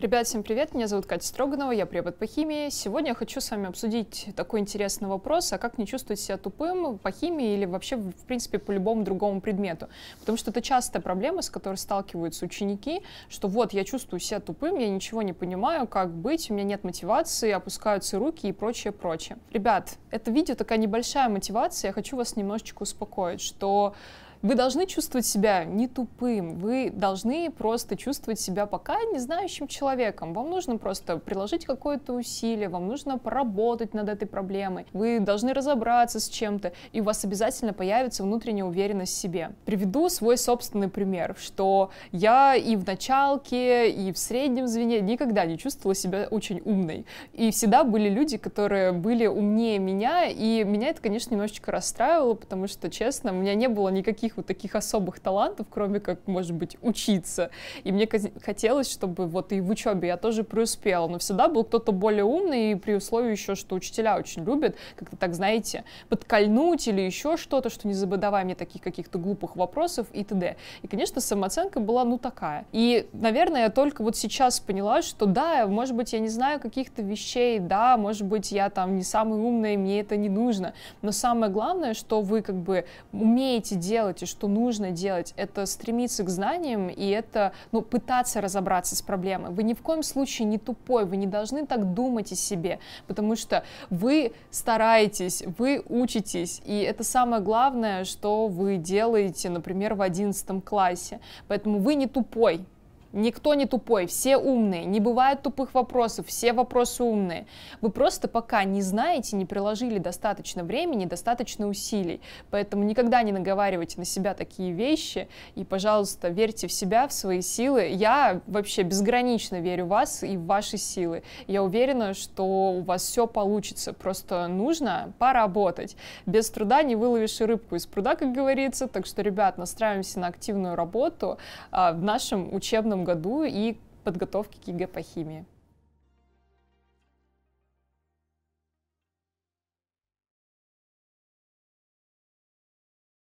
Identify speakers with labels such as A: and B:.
A: Ребят, всем привет! Меня зовут Катя Строганова, я препод по химии. Сегодня я хочу с вами обсудить такой интересный вопрос, а как не чувствовать себя тупым по химии или вообще, в принципе, по любому другому предмету. Потому что это частая проблема, с которой сталкиваются ученики, что вот, я чувствую себя тупым, я ничего не понимаю, как быть, у меня нет мотивации, опускаются руки и прочее, прочее. Ребят, это видео такая небольшая мотивация, я хочу вас немножечко успокоить, что вы должны чувствовать себя не тупым, вы должны просто чувствовать себя пока не знающим человеком. Вам нужно просто приложить какое-то усилие, вам нужно поработать над этой проблемой, вы должны разобраться с чем-то, и у вас обязательно появится внутренняя уверенность в себе. Приведу свой собственный пример, что я и в началке, и в среднем звене никогда не чувствовала себя очень умной. И всегда были люди, которые были умнее меня, и меня это, конечно, немножечко расстраивало, потому что, честно, у меня не было никаких никаких вот таких особых талантов, кроме как, может быть, учиться. И мне хотелось, чтобы вот и в учебе я тоже преуспела, но всегда был кто-то более умный, и при условии еще, что учителя очень любят, как-то так, знаете, подкольнуть или еще что-то, что не забывай мне таких каких-то глупых вопросов и т.д. И, конечно, самооценка была, ну, такая. И, наверное, я только вот сейчас поняла, что да, может быть, я не знаю каких-то вещей, да, может быть, я там не самый умный, мне это не нужно, но самое главное, что вы как бы умеете делать делать и что нужно делать, это стремиться к знаниям и это ну, пытаться разобраться с проблемой. Вы ни в коем случае не тупой, вы не должны так думать о себе, потому что вы стараетесь, вы учитесь, и это самое главное, что вы делаете, например, в 11 классе. Поэтому вы не тупой, Никто не тупой, все умные, не бывает тупых вопросов, все вопросы умные. Вы просто пока не знаете, не приложили достаточно времени, достаточно усилий. Поэтому никогда не наговаривайте на себя такие вещи и, пожалуйста, верьте в себя, в свои силы. Я вообще безгранично верю в вас и в ваши силы. Я уверена, что у вас все получится, просто нужно поработать. Без труда не выловишь и рыбку из пруда, как говорится. Так что, ребят, настраиваемся на активную работу а, в нашем учебном году и подготовки к ЕГЭ по химии.